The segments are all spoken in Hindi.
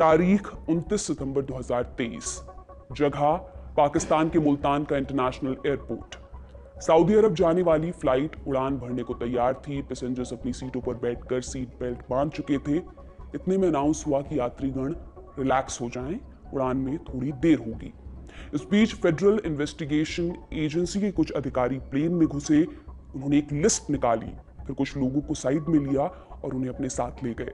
तारीख 29 सितंबर 2023 जगह पाकिस्तान के मुल्तान का इंटरनेशनल एयरपोर्ट सऊदी अरब जाने वाली फ्लाइट उड़ान भरने को तैयार थी पैसेंजर्स अपनी सीटों पर बैठकर सीट बेल्ट बांध चुके थे इतने में अनाउंस हुआ कि यात्रीगण रिलैक्स हो जाएं उड़ान में थोड़ी देर होगी इस बीच फेडरल इन्वेस्टिगेशन एजेंसी के कुछ अधिकारी प्लेन में घुसे उन्होंने एक लिस्ट निकाली फिर कुछ लोगों को साइड में लिया और उन्हें अपने साथ ले गए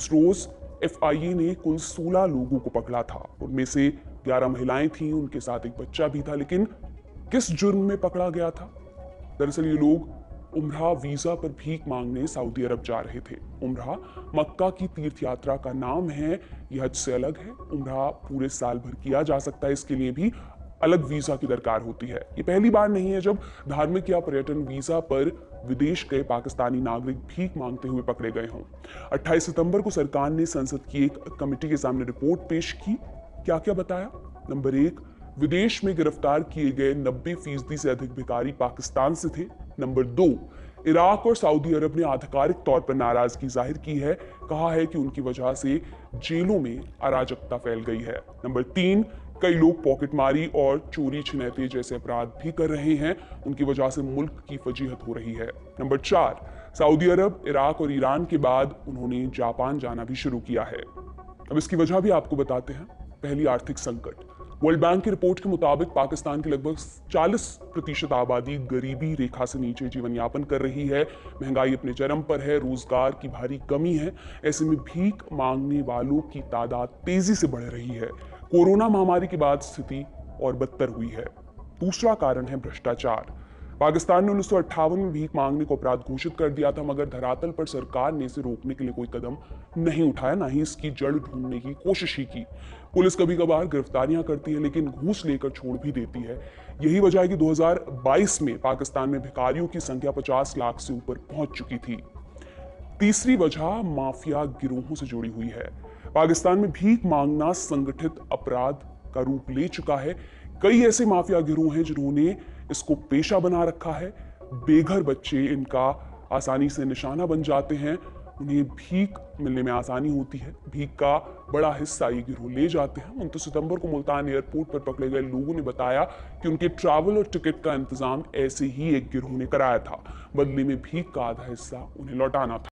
उस रोज एफआईए e ने कुल 16 लोगों को पकड़ा था उनमें से 11 महिलाएं थीं उनके साथ एक बच्चा भी था लेकिन किस जुर्म में पकड़ा गया था दरअसल ये लोग उमरा वीजा पर भीख मांगने सऊदी अरब जा रहे थे उमरा मक्का की तीर्थ यात्रा का नाम है यह हज से अलग है उमरा पूरे साल भर किया जा सकता है इसके लिए भी अलग वीजा की दरकार होती है ये पहली बार नहीं है जब धार्मिक या पर्यटन वीजा पर विदेश गए पाकिस्तानी नागरिक भीख मांगते हुए पकड़े गए हों 28 सितंबर को सरकार ने संसद की एक कमेटी के सामने रिपोर्ट पेश की क्या क्या बताया नंबर एक विदेश में गिरफ्तार किए गए नब्बे फीसदी से अधिक भिकारी पाकिस्तान से थे नंबर दो इराक और सऊदी अरब ने आधिकारिक तौर पर नाराजगी जाहिर की है कहा है कि उनकी वजह से जेलों में अराजकता फैल गई है नंबर तीन कई लोग पॉकेटमारी और चोरी छिनैते जैसे अपराध भी कर रहे हैं उनकी वजह से मुल्क की फजीहत हो रही है नंबर चार सऊदी अरब इराक और ईरान के बाद उन्होंने जापान जाना भी शुरू किया है अब इसकी वजह भी आपको बताते हैं पहली आर्थिक संकट वर्ल्ड बैंक की रिपोर्ट के मुताबिक पाकिस्तान की लगभग 40 प्रतिशत आबादी गरीबी रेखा से नीचे जीवन यापन कर रही है महंगाई अपने चरम पर है रोजगार की भारी कमी है ऐसे में भीख मांगने वालों की तादाद तेजी से बढ़ रही है कोरोना महामारी के बाद स्थिति और बदतर हुई है दूसरा कारण है भ्रष्टाचार पाकिस्तान ने उन्नीस में भीख मांगने को अपराध घोषित कर दिया था मगर धरातल पर सरकार ने इसे रोकने के लिए कोई कदम नहीं उठाया ना ही इसकी जड़ ढूंढने की कोशिश ही की पुलिस कभी कभार गिरफ्तारियां करती है लेकिन घूस लेकर छोड़ भी देती है यही वजह है कि 2022 में पाकिस्तान में भिखारियों की संख्या 50 लाख से ऊपर पहुंच चुकी थी तीसरी वजह माफिया गिरोहों से जुड़ी हुई है पाकिस्तान में भीख मांगना संगठित अपराध का रूप ले चुका है कई ऐसे माफिया गिरोह हैं जिन्होंने इसको पेशा बना रखा है बेघर बच्चे इनका आसानी से निशाना बन जाते हैं उन्हें भीख मिलने में आसानी होती है भीख का बड़ा हिस्सा ये गिरोह ले जाते हैं उनतीस सितंबर को मुल्तान एयरपोर्ट पर पकड़े गए लोगों ने बताया कि उनके ट्रैवल और टिकट का इंतजाम ऐसे ही एक गिरोह ने कराया था बदले में भीख का आधा हिस्सा उन्हें लौटाना था